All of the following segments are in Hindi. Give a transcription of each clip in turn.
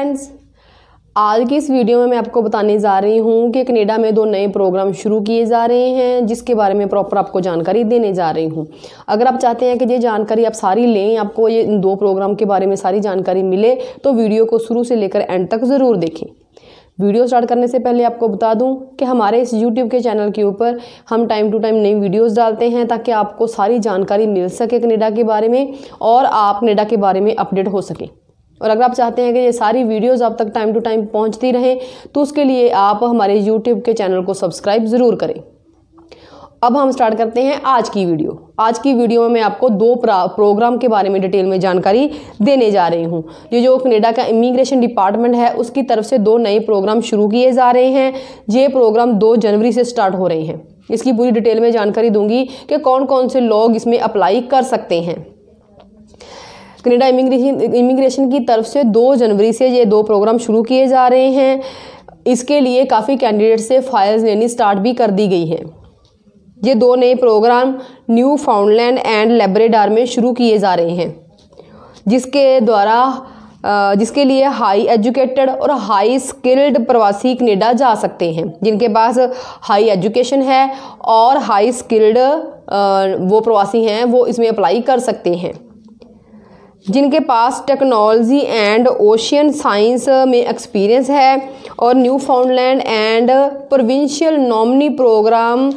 फ्रेंड्स आज की इस वीडियो में मैं आपको बताने जा रही हूँ कि कनेडा में दो नए प्रोग्राम शुरू किए जा रहे हैं जिसके बारे में प्रॉपर आपको जानकारी देने जा रही हूँ अगर आप चाहते हैं कि ये जानकारी आप सारी लें आपको ये इन दो प्रोग्राम के बारे में सारी जानकारी मिले तो वीडियो को शुरू से लेकर एंड तक ज़रूर देखें वीडियो स्टार्ट करने से पहले आपको बता दूं कि हमारे इस यूट्यूब के चैनल के ऊपर हम टाइम टू टाइम नई वीडियोस डालते हैं ताकि आपको सारी जानकारी मिल सके कनेडा के बारे में और आप कनेडा के बारे में अपडेट हो सकें और अगर आप चाहते हैं कि ये सारी वीडियोज आप तक टाइम टू टाइम पहुँचती रहें तो उसके लिए आप हमारे यूट्यूब के चैनल को सब्सक्राइब ज़रूर करें अब हम स्टार्ट करते हैं आज की वीडियो आज की वीडियो में मैं आपको दो प्रोग्राम के बारे में डिटेल में जानकारी देने जा रही हूँ ये जो कनेडा का इमिग्रेशन डिपार्टमेंट है उसकी तरफ से दो नए प्रोग्राम शुरू किए जा रहे हैं ये प्रोग्राम दो जनवरी से स्टार्ट हो रहे हैं इसकी पूरी डिटेल में जानकारी दूंगी कि कौन कौन से लोग इसमें अप्लाई कर सकते हैं कनेडा इमिग्रेशन की तरफ से दो जनवरी से ये दो प्रोग्राम शुरू किए जा रहे हैं इसके लिए काफ़ी कैंडिडेट से फाइल्स लेनी स्टार्ट भी कर दी गई हैं ये दो नए program Newfoundland and Labrador में शुरू किए जा रहे हैं जिसके द्वारा जिसके लिए हाई एजुकेटेड और हाई स्किल्ड प्रवासी कनेडा जा सकते हैं जिनके पास हाई एजुकेशन है और हाई स्किल्ड वो प्रवासी हैं वो इसमें अप्लाई कर सकते हैं जिनके पास टेक्नोलॉजी एंड ओशियन साइंस में एक्सपीरियंस है और Newfoundland and provincial nominee program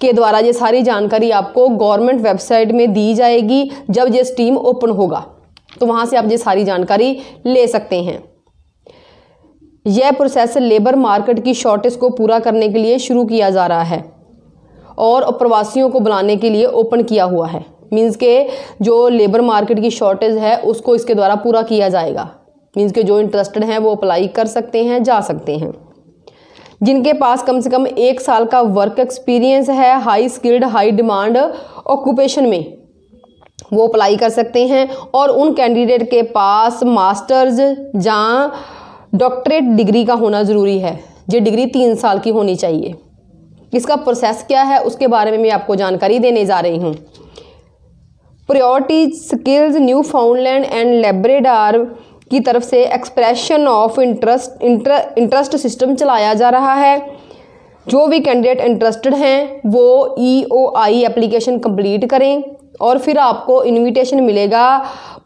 के द्वारा ये सारी जानकारी आपको गवर्नमेंट वेबसाइट में दी जाएगी जब ये स्टीम ओपन होगा तो वहाँ से आप ये सारी जानकारी ले सकते हैं यह प्रोसेस लेबर मार्केट की शॉर्टेज को पूरा करने के लिए शुरू किया जा रहा है और प्रवासियों को बुलाने के लिए ओपन किया हुआ है मीन्स के जो लेबर मार्केट की शॉर्टेज है उसको इसके द्वारा पूरा किया जाएगा मीन्स के जो इंटरेस्टेड हैं वो अप्लाई कर सकते हैं जा सकते हैं जिनके पास कम से कम एक साल का वर्क एक्सपीरियंस है high skilled high demand occupation में वो अप्लाई कर सकते हैं और उन कैंडिडेट के पास मास्टर्स या डॉक्टरेट डिग्री का होना ज़रूरी है ये डिग्री तीन साल की होनी चाहिए इसका प्रोसेस क्या है उसके बारे में मैं आपको जानकारी देने जा रही हूँ priority skills Newfoundland and Labrador की तरफ से expression of interest interest system चलाया जा रहा है जो भी कैंडिडेट इंटरेस्टेड हैं वो ई ओ आई एप्लीकेशन कम्प्लीट करें और फिर आपको इनविटेशन मिलेगा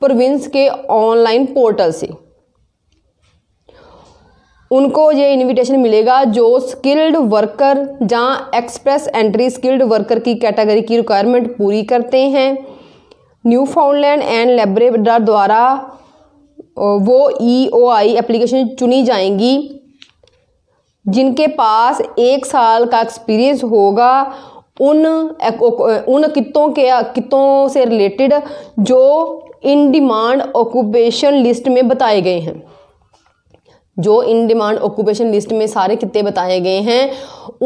प्रोविंस के ऑनलाइन पोर्टल से उनको ये इनविटेशन मिलेगा जो स्किल्ड वर्कर जहाँ एक्सप्रेस एंट्री स्किल्ड वर्कर की कैटेगरी की रिक्वायरमेंट पूरी करते हैं न्यू फाउंडलैंड एंड लेब्रेडर द्वारा वो ई ओ आई एप्लीकेशन चुनी जाएंगी जिनके पास एक साल का एक्सपीरियंस होगा उन उन कितों के कितों से रिलेटेड जो इन डिमांड ऑक्यूपेशन लिस्ट में बताए गए हैं जो इन डिमांड ऑक्यूपेशन लिस्ट में सारे कितने बताए गए हैं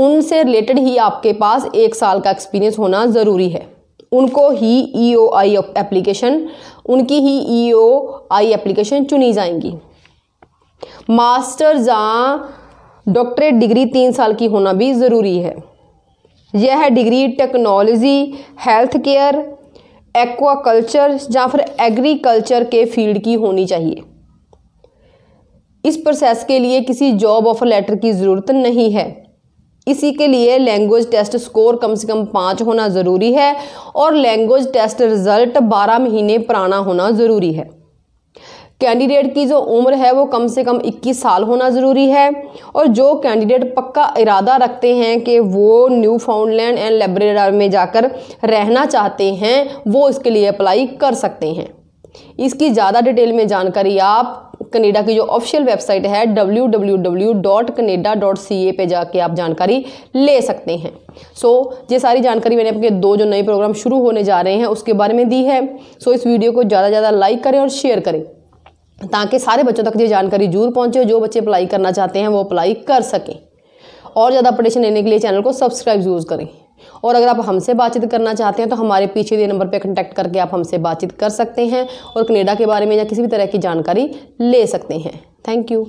उनसे रिलेटेड ही आपके पास एक साल का एक्सपीरियंस होना ज़रूरी है उनको ही ई ओ आई एप्लीकेशन उनकी ही ई ओ आई एप्लीकेशन चुनी जाएंगी मास्टर या डॉक्टरेट डिग्री तीन साल की होना भी ज़रूरी है यह degree technology health care aquaculture या फिर एग्रीकल्चर के फील्ड की होनी चाहिए इस प्रोसेस के लिए किसी जॉब ऑफर लेटर की ज़रूरत नहीं है इसी के लिए लैंग्वेज टेस्ट स्कोर कम से कम पाँच होना ज़रूरी है और लैंग्वेज टेस्ट रिज़ल्ट बारह महीने पुराना होना ज़रूरी है कैंडिडेट की जो उम्र है वो कम से कम 21 साल होना ज़रूरी है और जो कैंडिडेट पक्का इरादा रखते हैं कि वो न्यू फाउंडलैंड एंड लेबरेडर में जाकर रहना चाहते हैं वो इसके लिए अप्लाई कर सकते हैं इसकी ज़्यादा डिटेल में जानकारी आप कनेडा की जो ऑफिशियल वेबसाइट है W W W dot Canada dot C A पर जाके आप जानकारी ले सकते हैं सो so, ये सारी जानकारी मैंने आपके दो जो नए प्रोग्राम शुरू होने जा रहे हैं उसके बारे में दी है सो so, इस वीडियो को ज़्यादा से ज़्यादा लाइक करें और शेयर करें ताकि सारे बच्चों तक ये जानकारी जरूर पहुँचे जो बच्चे अप्लाई करना चाहते हैं वो अप्लाई कर सकें और ज़्यादा अपडेशन लेने के लिए चैनल को सब्सक्राइब जरूर करें और अगर आप हमसे बातचीत करना चाहते हैं तो हमारे पीछे दिए नंबर पर कंटैक्ट करके आप हमसे बातचीत कर सकते हैं और कनेडा के बारे में या किसी भी तरह की जानकारी ले सकते हैं थैंक यू